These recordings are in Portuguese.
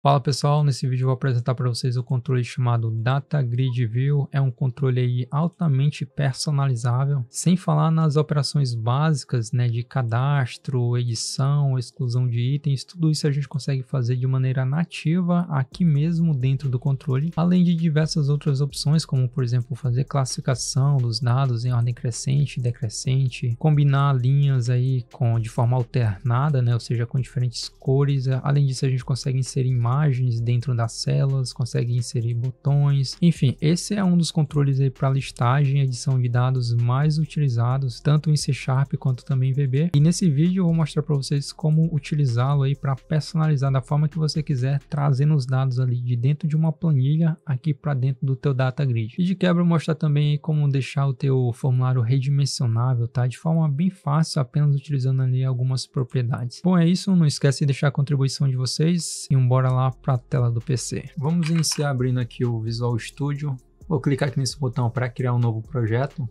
Fala pessoal, nesse vídeo eu vou apresentar para vocês o controle chamado Data Grid View, é um controle aí altamente personalizável, sem falar nas operações básicas né, de cadastro, edição, exclusão de itens, tudo isso a gente consegue fazer de maneira nativa aqui mesmo dentro do controle, além de diversas outras opções como por exemplo fazer classificação dos dados em ordem crescente, e decrescente, combinar linhas aí com, de forma alternada, né, ou seja, com diferentes cores, além disso a gente consegue inserir imagens imagens dentro das células, consegue inserir botões. Enfim, esse é um dos controles aí para listagem e edição de dados mais utilizados, tanto em C Sharp quanto também em VB. E nesse vídeo eu vou mostrar para vocês como utilizá-lo aí para personalizar da forma que você quiser, trazendo os dados ali de dentro de uma planilha aqui para dentro do teu data grid. E de quebra mostrar também como deixar o teu formulário redimensionável, tá? De forma bem fácil, apenas utilizando ali algumas propriedades. Bom, é isso, não esquece de deixar a contribuição de vocês e um bora lá lá para a tela do PC. Vamos iniciar abrindo aqui o Visual Studio. Vou clicar aqui nesse botão para criar um novo projeto.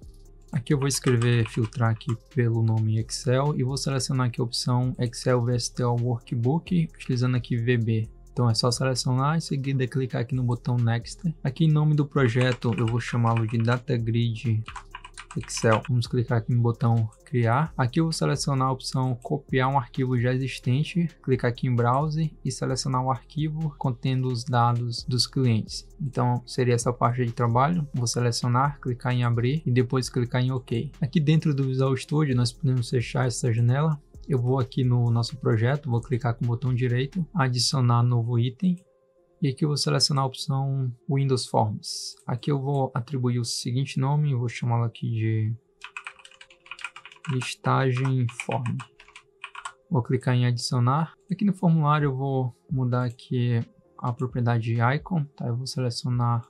Aqui eu vou escrever, filtrar aqui pelo nome Excel e vou selecionar aqui a opção Excel VSTO Workbook, utilizando aqui VB. Então é só selecionar, em seguida clicar aqui no botão Next. Aqui em nome do projeto eu vou chamá-lo de Data Grid Excel. É, vamos clicar aqui no botão criar. Aqui eu vou selecionar a opção copiar um arquivo já existente, clicar aqui em browse e selecionar o arquivo contendo os dados dos clientes. Então seria essa parte de trabalho, vou selecionar, clicar em abrir e depois clicar em OK. Aqui dentro do Visual Studio nós podemos fechar essa janela eu vou aqui no nosso projeto, vou clicar com o botão direito, adicionar novo item e aqui eu vou selecionar a opção Windows Forms. Aqui eu vou atribuir o seguinte nome, vou chamá-la aqui de listagem form. Vou clicar em adicionar. Aqui no formulário eu vou mudar aqui a propriedade de icon, tá? Eu vou selecionar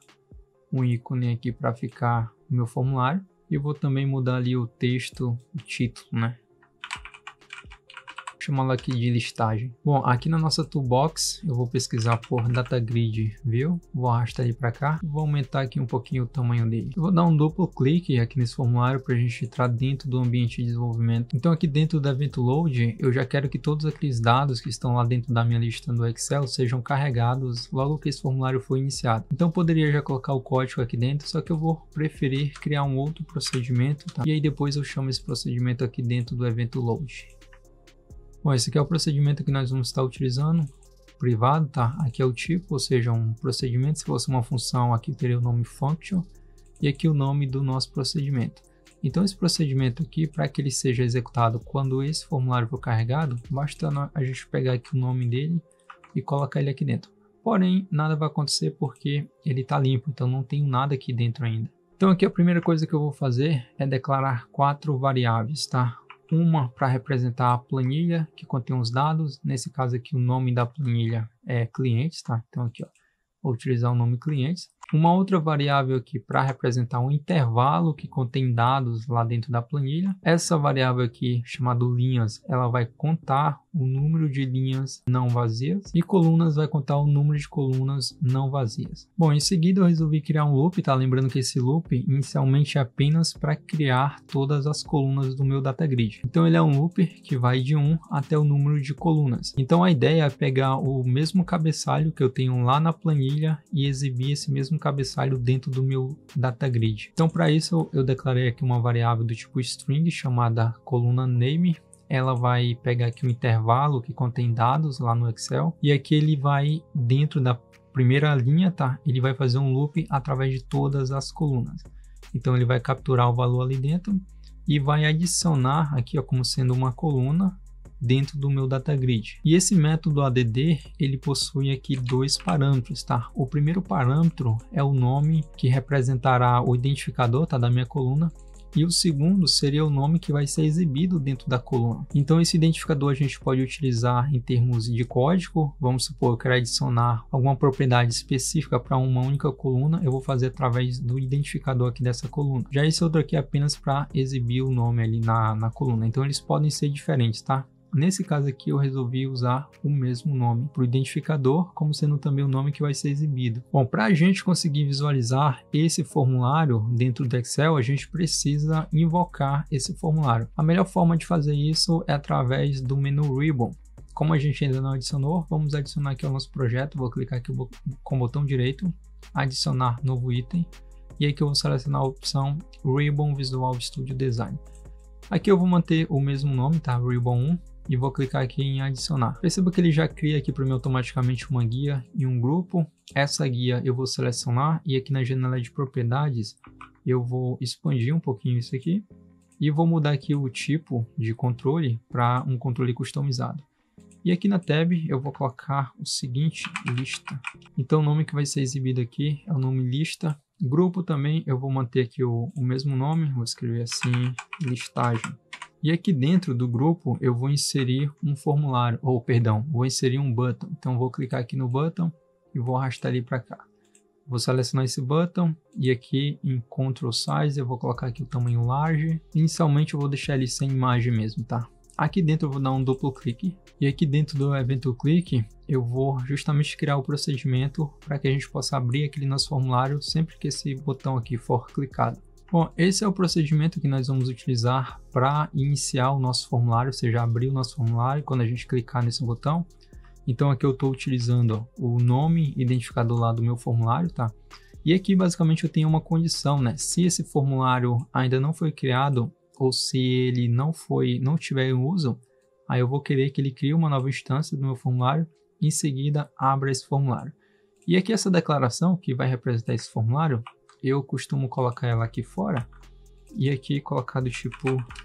um ícone aqui para ficar no meu formulário e vou também mudar ali o texto, o título, né? chamá-la aqui de listagem. Bom, aqui na nossa toolbox eu vou pesquisar por datagrid viu? vou arrastar ele para cá, vou aumentar aqui um pouquinho o tamanho dele. Eu vou dar um duplo clique aqui nesse formulário para a gente entrar dentro do ambiente de desenvolvimento. Então aqui dentro do evento load, eu já quero que todos aqueles dados que estão lá dentro da minha lista do Excel sejam carregados logo que esse formulário for iniciado. Então eu poderia já colocar o código aqui dentro, só que eu vou preferir criar um outro procedimento, tá? E aí depois eu chamo esse procedimento aqui dentro do evento load. Bom, esse aqui é o procedimento que nós vamos estar utilizando, privado, tá? Aqui é o tipo, ou seja, um procedimento, se fosse uma função, aqui teria o nome function, e aqui o nome do nosso procedimento. Então esse procedimento aqui, para que ele seja executado quando esse formulário for carregado, basta a gente pegar aqui o nome dele e colocar ele aqui dentro. Porém, nada vai acontecer porque ele está limpo, então não tem nada aqui dentro ainda. Então aqui a primeira coisa que eu vou fazer é declarar quatro variáveis, tá? uma para representar a planilha que contém os dados. Nesse caso aqui, o nome da planilha é clientes, tá? Então aqui, ó, vou utilizar o nome clientes. Uma outra variável aqui para representar um intervalo que contém dados lá dentro da planilha. Essa variável aqui, chamada linhas, ela vai contar o número de linhas não vazias e colunas vai contar o número de colunas não vazias. Bom, em seguida eu resolvi criar um loop, tá? Lembrando que esse loop inicialmente é apenas para criar todas as colunas do meu data grid. Então ele é um loop que vai de 1 até o número de colunas. Então a ideia é pegar o mesmo cabeçalho que eu tenho lá na planilha e exibir esse mesmo cabeçalho dentro do meu data grid. Então para isso eu declarei aqui uma variável do tipo string chamada coluna name ela vai pegar aqui o um intervalo que contém dados lá no Excel e aqui ele vai dentro da primeira linha, tá? Ele vai fazer um loop através de todas as colunas. Então ele vai capturar o valor ali dentro e vai adicionar aqui ó, como sendo uma coluna dentro do meu data grid. E esse método ADD, ele possui aqui dois parâmetros, tá? O primeiro parâmetro é o nome que representará o identificador tá, da minha coluna e o segundo seria o nome que vai ser exibido dentro da coluna. Então esse identificador a gente pode utilizar em termos de código, vamos supor que eu quero adicionar alguma propriedade específica para uma única coluna, eu vou fazer através do identificador aqui dessa coluna. Já esse outro aqui é apenas para exibir o nome ali na, na coluna, então eles podem ser diferentes, tá? Nesse caso aqui, eu resolvi usar o mesmo nome para o identificador, como sendo também o nome que vai ser exibido. Bom, para a gente conseguir visualizar esse formulário dentro do Excel, a gente precisa invocar esse formulário. A melhor forma de fazer isso é através do menu Ribbon. Como a gente ainda não adicionou, vamos adicionar aqui ao nosso projeto. Vou clicar aqui com o botão direito, adicionar novo item. E aqui eu vou selecionar a opção Ribbon Visual Studio Design. Aqui eu vou manter o mesmo nome, tá? Ribbon 1 e vou clicar aqui em adicionar. Perceba que ele já cria aqui para mim automaticamente uma guia e um grupo. Essa guia eu vou selecionar e aqui na janela de propriedades eu vou expandir um pouquinho isso aqui e vou mudar aqui o tipo de controle para um controle customizado. E aqui na tab eu vou colocar o seguinte, lista. Então o nome que vai ser exibido aqui é o nome lista. Grupo também eu vou manter aqui o, o mesmo nome, vou escrever assim, listagem. E aqui dentro do grupo eu vou inserir um formulário, ou perdão, vou inserir um button. Então vou clicar aqui no button e vou arrastar ele para cá. Vou selecionar esse button e aqui em Control Size eu vou colocar aqui o tamanho large. Inicialmente eu vou deixar ele sem imagem mesmo, tá? Aqui dentro eu vou dar um duplo clique e aqui dentro do evento clique eu vou justamente criar o procedimento para que a gente possa abrir aquele nosso formulário sempre que esse botão aqui for clicado. Bom, esse é o procedimento que nós vamos utilizar para iniciar o nosso formulário, ou seja, abrir o nosso formulário quando a gente clicar nesse botão. Então aqui eu estou utilizando ó, o nome identificador lá do meu formulário, tá? E aqui basicamente eu tenho uma condição, né? Se esse formulário ainda não foi criado ou se ele não foi, não tiver em uso, aí eu vou querer que ele crie uma nova instância do meu formulário e em seguida abra esse formulário. E aqui essa declaração que vai representar esse formulário, eu costumo colocar ela aqui fora e aqui colocar do tipo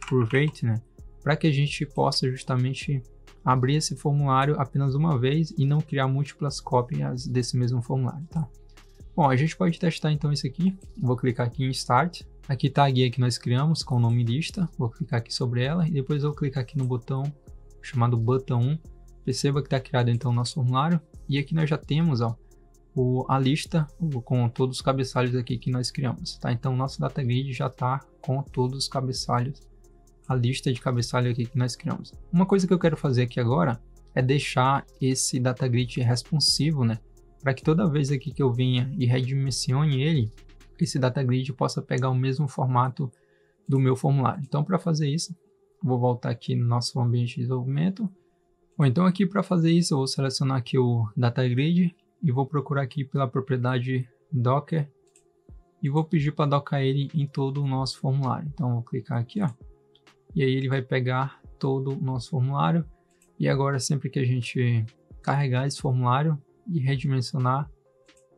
private, né? Para que a gente possa justamente abrir esse formulário apenas uma vez e não criar múltiplas cópias desse mesmo formulário, tá? Bom, a gente pode testar então isso aqui. Vou clicar aqui em Start. Aqui está a guia que nós criamos com o nome lista. Vou clicar aqui sobre ela e depois vou clicar aqui no botão chamado button 1. Perceba que está criado então o nosso formulário. E aqui nós já temos ó, o, a lista com todos os cabeçalhos aqui que nós criamos, tá? Então, nosso data grid já está com todos os cabeçalhos, a lista de cabeçalhos aqui que nós criamos. Uma coisa que eu quero fazer aqui agora é deixar esse data grid responsivo, né? Para que toda vez aqui que eu venha e redimensione ele, esse data grid possa pegar o mesmo formato do meu formulário. Então, para fazer isso, vou voltar aqui no nosso ambiente de desenvolvimento. Bom, então aqui para fazer isso, eu vou selecionar aqui o data grid e vou procurar aqui pela propriedade docker e vou pedir para docar ele em todo o nosso formulário. Então vou clicar aqui, ó. E aí ele vai pegar todo o nosso formulário. E agora sempre que a gente carregar esse formulário e redimensionar,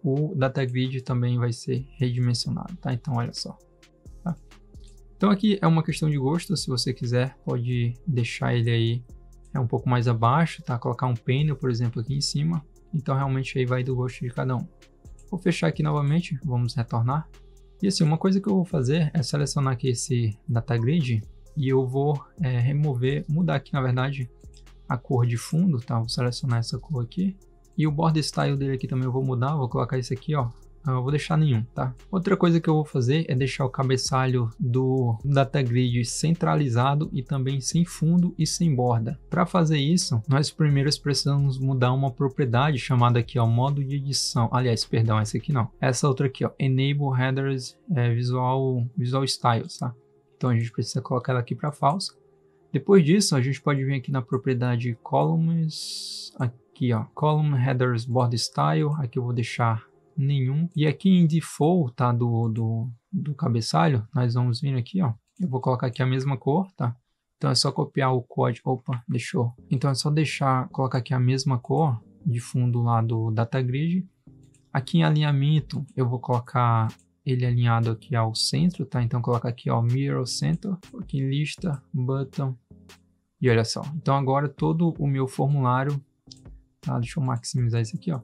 o datagrid também vai ser redimensionado, tá? Então olha só. Tá? Então aqui é uma questão de gosto, se você quiser pode deixar ele aí é um pouco mais abaixo, tá? Colocar um panel, por exemplo, aqui em cima, então realmente aí vai do gosto de cada um. Vou fechar aqui novamente, vamos retornar. E assim, uma coisa que eu vou fazer é selecionar aqui esse data grid e eu vou é, remover, mudar aqui na verdade a cor de fundo, tá? Vou selecionar essa cor aqui. E o border style dele aqui também eu vou mudar, vou colocar isso aqui, ó, ah, eu vou deixar nenhum, tá? Outra coisa que eu vou fazer é deixar o cabeçalho do datagrid centralizado e também sem fundo e sem borda. Para fazer isso, nós primeiro precisamos mudar uma propriedade chamada aqui, ó, modo de edição. Aliás, perdão, essa aqui não. Essa outra aqui, ó, enable headers é, visual, visual styles, tá? Então a gente precisa colocar ela aqui para falsa. Depois disso, a gente pode vir aqui na propriedade columns, aqui ó, column headers border style, aqui eu vou deixar nenhum. E aqui em default, tá, do, do, do cabeçalho, nós vamos vir aqui, ó. Eu vou colocar aqui a mesma cor, tá? Então é só copiar o código. Opa, deixou. Então é só deixar, colocar aqui a mesma cor de fundo lá do data grid. Aqui em alinhamento, eu vou colocar ele alinhado aqui ao centro, tá? Então coloca aqui, ó, mirror center, aqui em lista, button. E olha só. Então agora todo o meu formulário, tá? Deixa eu maximizar isso aqui, ó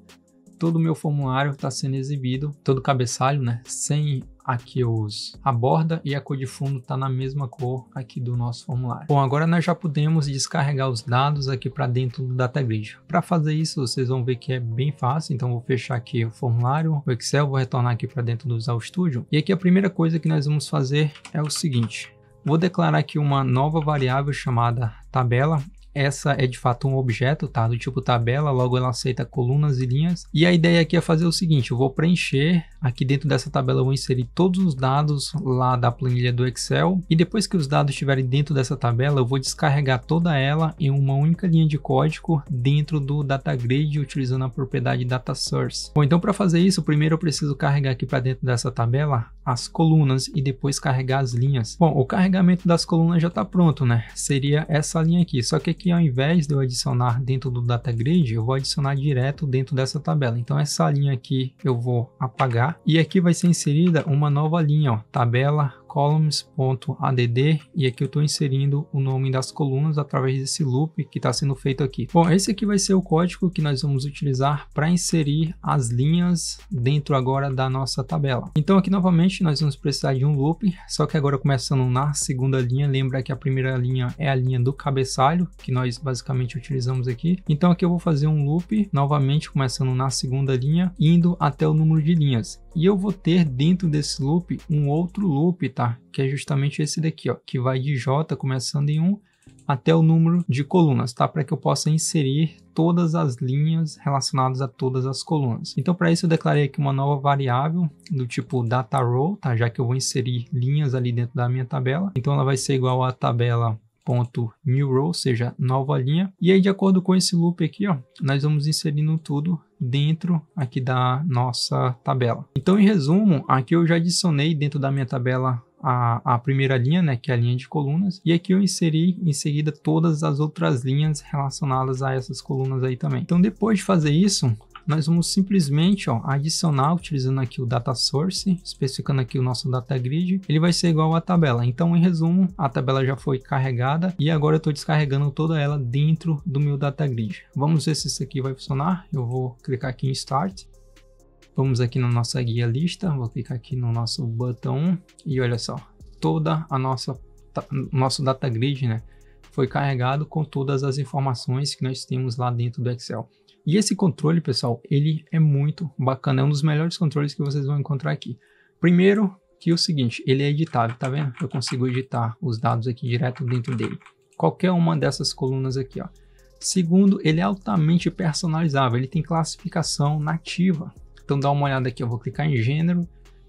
todo o meu formulário está sendo exibido, todo o cabeçalho, né? Sem aqui os, a borda e a cor de fundo está na mesma cor aqui do nosso formulário. Bom, agora nós já podemos descarregar os dados aqui para dentro do DataGrid. Para fazer isso, vocês vão ver que é bem fácil, então vou fechar aqui o formulário, o Excel, vou retornar aqui para dentro do Visual Studio. E aqui a primeira coisa que nós vamos fazer é o seguinte, vou declarar aqui uma nova variável chamada tabela essa é de fato um objeto, tá? Do tipo tabela, logo ela aceita colunas e linhas. E a ideia aqui é fazer o seguinte, eu vou preencher, aqui dentro dessa tabela eu vou inserir todos os dados lá da planilha do Excel, e depois que os dados estiverem dentro dessa tabela, eu vou descarregar toda ela em uma única linha de código dentro do DataGrid, utilizando a propriedade DataSource. Bom, então para fazer isso, primeiro eu preciso carregar aqui para dentro dessa tabela as colunas e depois carregar as linhas. Bom, o carregamento das colunas já está pronto, né? Seria essa linha aqui, só que aqui ao invés de eu adicionar dentro do data grid, eu vou adicionar direto dentro dessa tabela. Então essa linha aqui eu vou apagar e aqui vai ser inserida uma nova linha, ó, tabela columns.add e aqui eu estou inserindo o nome das colunas através desse loop que está sendo feito aqui. Bom, esse aqui vai ser o código que nós vamos utilizar para inserir as linhas dentro agora da nossa tabela. Então aqui novamente nós vamos precisar de um loop, só que agora começando na segunda linha, lembra que a primeira linha é a linha do cabeçalho, que nós basicamente utilizamos aqui. Então aqui eu vou fazer um loop, novamente começando na segunda linha, indo até o número de linhas. E eu vou ter dentro desse loop um outro loop, tá? Que é justamente esse daqui, ó, que vai de J começando em 1 até o número de colunas, tá? Para que eu possa inserir todas as linhas relacionadas a todas as colunas. Então, para isso eu declarei aqui uma nova variável do tipo data row, tá? Já que eu vou inserir linhas ali dentro da minha tabela. Então, ela vai ser igual à tabela ponto new row, ou seja, nova linha. E aí, de acordo com esse loop aqui, ó, nós vamos inserindo tudo dentro aqui da nossa tabela. Então, em resumo, aqui eu já adicionei dentro da minha tabela a, a, primeira linha, né, que é a linha de colunas, e aqui eu inseri em seguida todas as outras linhas relacionadas a essas colunas aí também. Então, depois de fazer isso, nós vamos simplesmente ó, adicionar utilizando aqui o data source, especificando aqui o nosso data grid, ele vai ser igual à tabela. Então, em resumo, a tabela já foi carregada e agora eu estou descarregando toda ela dentro do meu data grid. Vamos ver se isso aqui vai funcionar. Eu vou clicar aqui em Start. Vamos aqui na nossa guia lista, vou clicar aqui no nosso botão e olha só, toda a nossa nosso data grid, né, foi carregado com todas as informações que nós temos lá dentro do Excel. E esse controle, pessoal, ele é muito bacana, é um dos melhores controles que vocês vão encontrar aqui. Primeiro, que é o seguinte, ele é editável, tá vendo? Eu consigo editar os dados aqui direto dentro dele. Qualquer uma dessas colunas aqui, ó. Segundo, ele é altamente personalizável, ele tem classificação nativa. Então dá uma olhada aqui, eu vou clicar em gênero,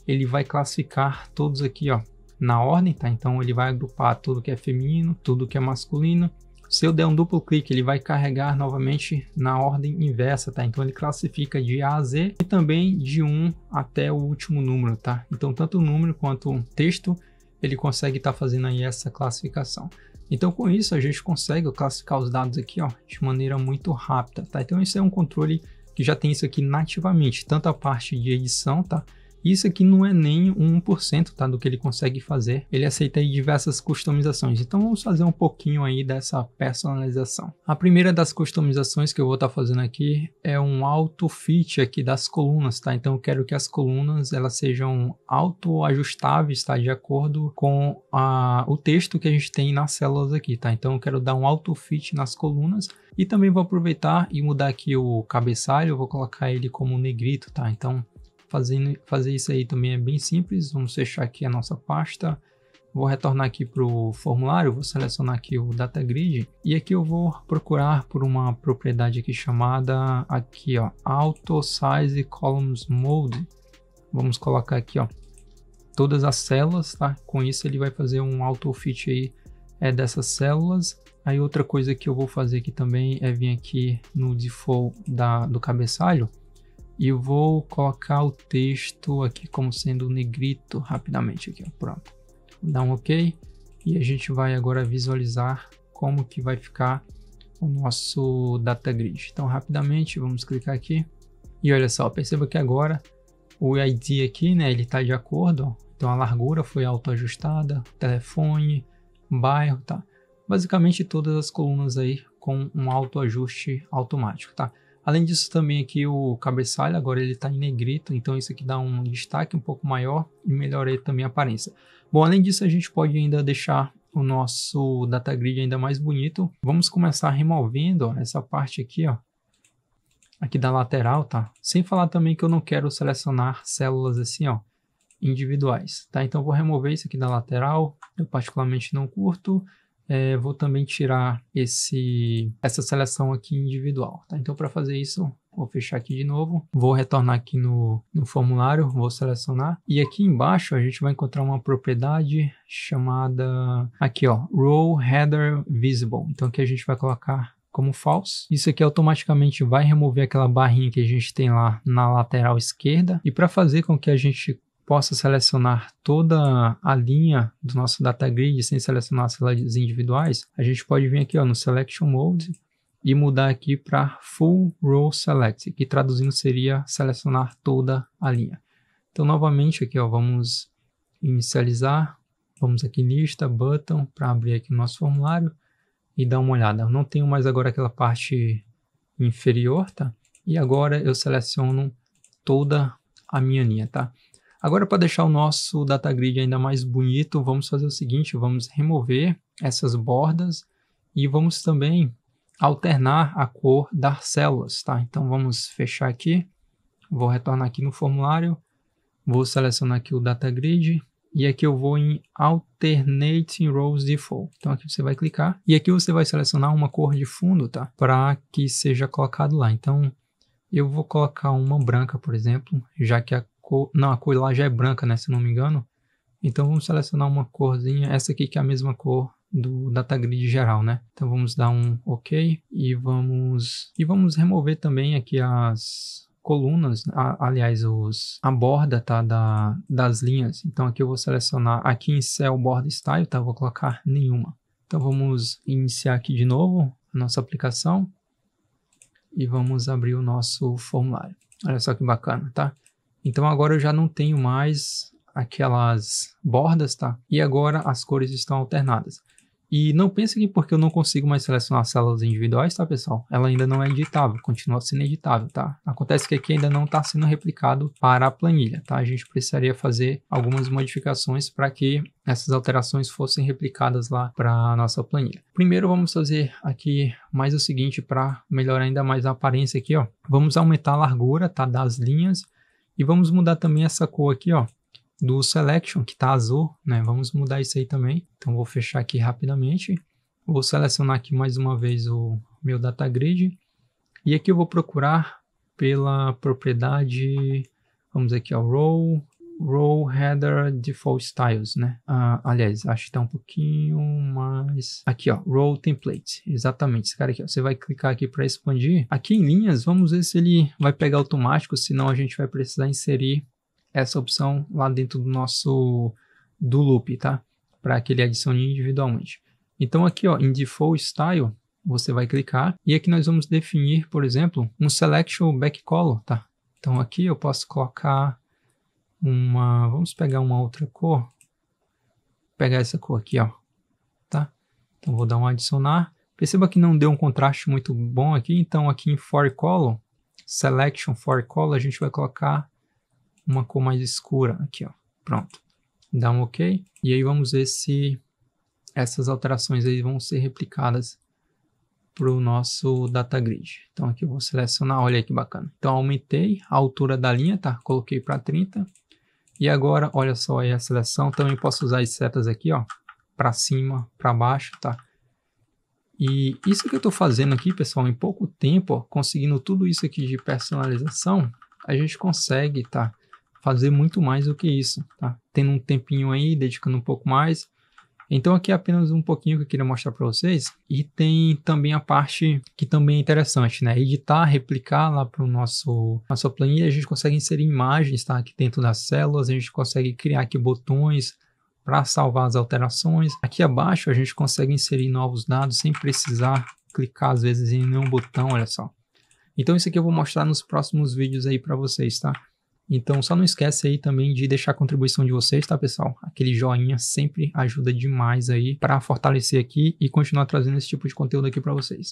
ele vai classificar todos aqui, ó, na ordem, tá? Então ele vai agrupar tudo que é feminino, tudo que é masculino, se eu der um duplo clique, ele vai carregar novamente na ordem inversa, tá? Então ele classifica de A a Z e também de 1 até o último número, tá? Então tanto o número quanto o texto, ele consegue estar tá fazendo aí essa classificação. Então, com isso, a gente consegue classificar os dados aqui ó, de maneira muito rápida. Tá? Então, esse é um controle que já tem isso aqui nativamente, tanto a parte de edição, tá? Isso aqui não é nem 1% tá, do que ele consegue fazer. Ele aceita diversas customizações. Então vamos fazer um pouquinho aí dessa personalização. A primeira das customizações que eu vou estar tá fazendo aqui é um auto fit aqui das colunas, tá? Então eu quero que as colunas elas sejam auto ajustáveis, tá? De acordo com a, o texto que a gente tem nas células aqui, tá? Então eu quero dar um auto fit nas colunas e também vou aproveitar e mudar aqui o cabeçalho, eu vou colocar ele como negrito, tá? Então Fazendo, fazer isso aí também é bem simples, vamos fechar aqui a nossa pasta, vou retornar aqui para o formulário, vou selecionar aqui o data grid e aqui eu vou procurar por uma propriedade aqui chamada aqui ó, auto size columns mode. Vamos colocar aqui ó, todas as células, tá? Com isso ele vai fazer um auto fit aí é dessas células. Aí outra coisa que eu vou fazer aqui também é vir aqui no default da, do cabeçalho e eu vou colocar o texto aqui como sendo negrito rapidamente aqui, ó, pronto. Dá um OK e a gente vai agora visualizar como que vai ficar o nosso data grid. Então rapidamente vamos clicar aqui e olha só, perceba que agora o ID aqui, né, ele está de acordo, ó. então a largura foi autoajustada, telefone, bairro, tá? Basicamente todas as colunas aí com um autoajuste automático, tá? Além disso, também aqui o cabeçalho, agora ele está em negrito, então isso aqui dá um destaque um pouco maior e melhora também a aparência. Bom, além disso, a gente pode ainda deixar o nosso data grid ainda mais bonito. Vamos começar removendo ó, essa parte aqui, ó, aqui da lateral, tá? Sem falar também que eu não quero selecionar células assim, ó, individuais, tá? Então, vou remover isso aqui da lateral, eu particularmente não curto é, vou também tirar esse, essa seleção aqui individual. Tá? Então, para fazer isso, vou fechar aqui de novo, vou retornar aqui no, no formulário, vou selecionar. E aqui embaixo a gente vai encontrar uma propriedade chamada, aqui ó, Row Header Visible. Então, aqui a gente vai colocar como false. Isso aqui automaticamente vai remover aquela barrinha que a gente tem lá na lateral esquerda. E para fazer com que a gente possa selecionar toda a linha do nosso data grid sem selecionar as células individuais, a gente pode vir aqui ó, no Selection Mode e mudar aqui para Full Row Select, que traduzindo seria selecionar toda a linha. Então, novamente aqui, ó, vamos inicializar, vamos aqui em lista, button, para abrir aqui o nosso formulário e dar uma olhada. Eu não tenho mais agora aquela parte inferior, tá? E agora eu seleciono toda a minha linha, tá? Agora, para deixar o nosso data grid ainda mais bonito, vamos fazer o seguinte, vamos remover essas bordas e vamos também alternar a cor das células, tá? Então, vamos fechar aqui, vou retornar aqui no formulário, vou selecionar aqui o data grid, e aqui eu vou em Alternating Rows Default. Então aqui você vai clicar e aqui você vai selecionar uma cor de fundo, tá? Para que seja colocado lá. Então eu vou colocar uma branca, por exemplo, já que a cor... Não, a cor lá já é branca, né? Se não me engano. Então vamos selecionar uma corzinha, essa aqui que é a mesma cor do datagrid geral, né? Então vamos dar um OK e vamos e vamos remover também aqui as colunas, a, aliás, os, a borda tá, da, das linhas. Então aqui eu vou selecionar aqui em cell border style, tá? Eu vou colocar nenhuma. Então vamos iniciar aqui de novo a nossa aplicação e vamos abrir o nosso formulário. Olha só que bacana, tá? Então agora eu já não tenho mais aquelas bordas, tá? E agora as cores estão alternadas. E não pense que porque eu não consigo mais selecionar células individuais, tá, pessoal? Ela ainda não é editável, continua sendo editável, tá? Acontece que aqui ainda não está sendo replicado para a planilha, tá? A gente precisaria fazer algumas modificações para que essas alterações fossem replicadas lá para a nossa planilha. Primeiro vamos fazer aqui mais o seguinte para melhorar ainda mais a aparência aqui, ó. Vamos aumentar a largura, tá, das linhas e vamos mudar também essa cor aqui, ó, do selection, que tá azul, né? Vamos mudar isso aí também. Então vou fechar aqui rapidamente. Vou selecionar aqui mais uma vez o meu data grid. E aqui eu vou procurar pela propriedade, vamos aqui o row, row header default styles, né? Ah, aliás, acho que tá um pouquinho mais... Aqui, ó, row template, exatamente, esse cara aqui, ó. Você vai clicar aqui para expandir. Aqui em linhas, vamos ver se ele vai pegar automático, senão a gente vai precisar inserir essa opção lá dentro do nosso do loop, tá? Para que ele adicione individualmente. Então aqui, ó, em default style, você vai clicar e aqui nós vamos definir, por exemplo, um selection back color, tá? Então aqui eu posso colocar uma. Vamos pegar uma outra cor. Vou pegar essa cor aqui, ó. Tá? Então vou dar um adicionar. Perceba que não deu um contraste muito bom aqui, então aqui em For Color, Selection For Color, a gente vai colocar uma cor mais escura aqui, ó. Pronto. Dá um OK. E aí vamos ver se essas alterações aí vão ser replicadas para o nosso data grid. Então aqui eu vou selecionar, olha aí que bacana. Então aumentei a altura da linha, tá? Coloquei para 30. E agora, olha só aí a seleção. Também então, posso usar as setas aqui, ó, para cima, para baixo, tá? E isso que eu estou fazendo aqui, pessoal, em pouco tempo, ó, conseguindo tudo isso aqui de personalização, a gente consegue, tá? Fazer muito mais do que isso, tá? Tendo um tempinho aí, dedicando um pouco mais, então aqui é apenas um pouquinho que eu queria mostrar para vocês e tem também a parte que também é interessante, né? Editar, replicar lá para o nosso nossa planilha, a gente consegue inserir imagens, tá? Aqui dentro das células, a gente consegue criar aqui botões, para salvar as alterações. Aqui abaixo a gente consegue inserir novos dados sem precisar clicar às vezes em nenhum botão, olha só. Então isso aqui eu vou mostrar nos próximos vídeos aí para vocês, tá? Então, só não esquece aí também de deixar a contribuição de vocês, tá, pessoal? Aquele joinha sempre ajuda demais aí para fortalecer aqui e continuar trazendo esse tipo de conteúdo aqui para vocês.